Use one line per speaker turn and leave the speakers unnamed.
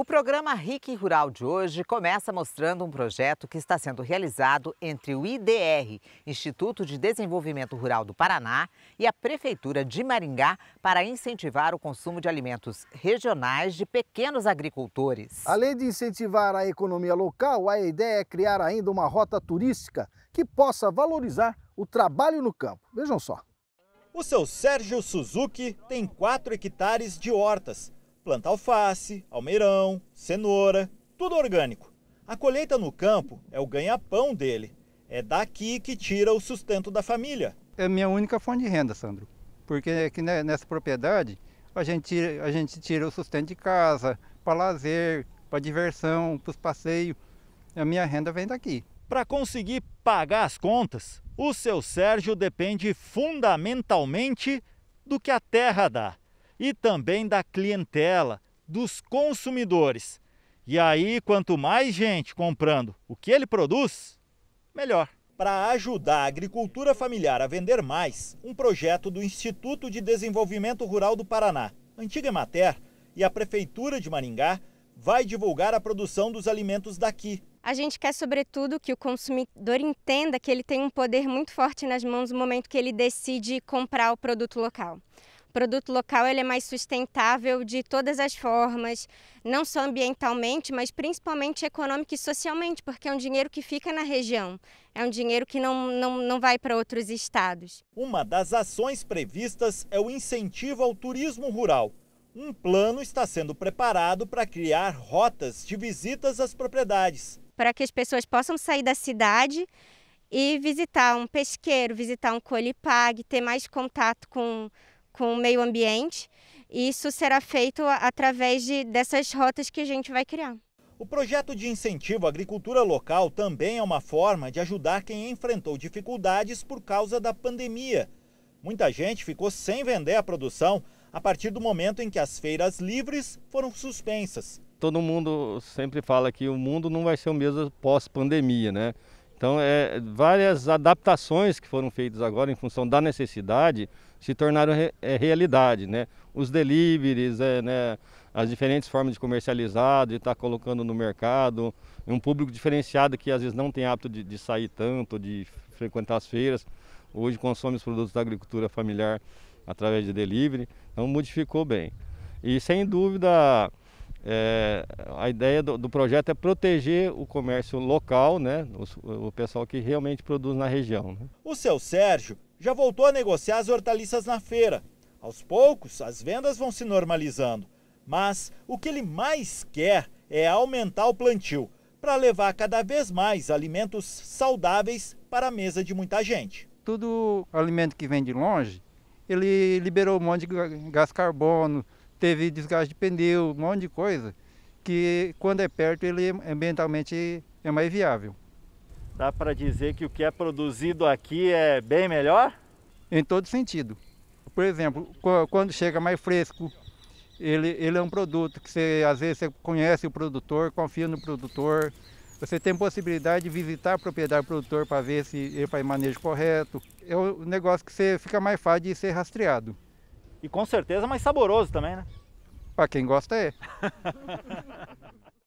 O programa RIC Rural de hoje começa mostrando um projeto que está sendo realizado entre o IDR, Instituto de Desenvolvimento Rural do Paraná, e a Prefeitura de Maringá para incentivar o consumo de alimentos regionais de pequenos agricultores.
Além de incentivar a economia local, a ideia é criar ainda uma rota turística que possa valorizar o trabalho no campo. Vejam só.
O seu Sérgio Suzuki tem 4 hectares de hortas planta alface, almeirão, cenoura, tudo orgânico. A colheita no campo é o ganha-pão dele. É daqui que tira o sustento da família. É minha única fonte de renda, Sandro. Porque aqui
é nessa propriedade a gente, tira, a gente tira o sustento de casa, para lazer,
para diversão, para os passeios. A minha renda vem daqui. Para conseguir pagar as contas, o seu Sérgio depende fundamentalmente do que a terra dá e também da clientela, dos consumidores. E aí, quanto mais gente comprando o que ele produz, melhor. Para ajudar a agricultura familiar a vender mais, um projeto do Instituto de Desenvolvimento Rural do Paraná, antiga Emater, e a Prefeitura de Maringá vai divulgar a produção dos alimentos daqui.
A gente quer, sobretudo, que o consumidor entenda que ele tem um poder muito forte nas mãos no momento que ele decide comprar o produto local produto local ele é mais sustentável de todas as formas, não só ambientalmente, mas principalmente econômico e socialmente, porque é um dinheiro que fica na região, é um dinheiro que não, não, não vai para outros estados.
Uma das ações previstas é o incentivo ao turismo rural. Um plano está sendo preparado para criar rotas de visitas às propriedades.
Para que as pessoas possam sair da cidade e visitar um pesqueiro, visitar um colipag, ter mais contato com com o meio ambiente. Isso será feito através de, dessas rotas que a gente vai criar.
O projeto de incentivo à agricultura local também é uma forma de ajudar quem enfrentou dificuldades por causa da pandemia. Muita gente ficou sem vender a produção a partir do momento em que as feiras livres foram suspensas.
Todo mundo sempre fala que o mundo não vai ser o mesmo pós-pandemia, né? Então, é, várias adaptações que foram feitas agora em função da necessidade se tornaram re, é, realidade, né? Os deliveries, é, né? as diferentes formas de comercializar, de estar tá colocando no mercado, um público diferenciado que às vezes não tem hábito de, de sair tanto, de frequentar as feiras, hoje consome os produtos da agricultura familiar através de delivery, então modificou bem. E sem dúvida é, a ideia do, do, projeto é proteger o comércio local, né, o, o pessoal que realmente produz na região. Né.
O seu Sérgio já voltou a negociar as hortaliças na feira. Aos poucos, as vendas vão se normalizando. Mas o que ele mais quer é aumentar o plantio para levar cada vez mais alimentos saudáveis para a mesa de muita gente. Tudo alimento que vem de longe, ele liberou um
monte de gás carbono, teve desgaste de pneu, um monte de coisa, que quando é perto ele ambientalmente é mais viável.
Dá para dizer que o que é produzido aqui é bem melhor?
Em todo sentido. Por exemplo, quando chega mais fresco, ele, ele é um produto que você, às vezes você conhece o produtor, confia no produtor, você tem possibilidade de visitar a propriedade do produtor para ver se ele faz manejo correto. É um negócio que você fica mais fácil de ser rastreado.
E com certeza mais saboroso também, né? Para ah, quem gosta é.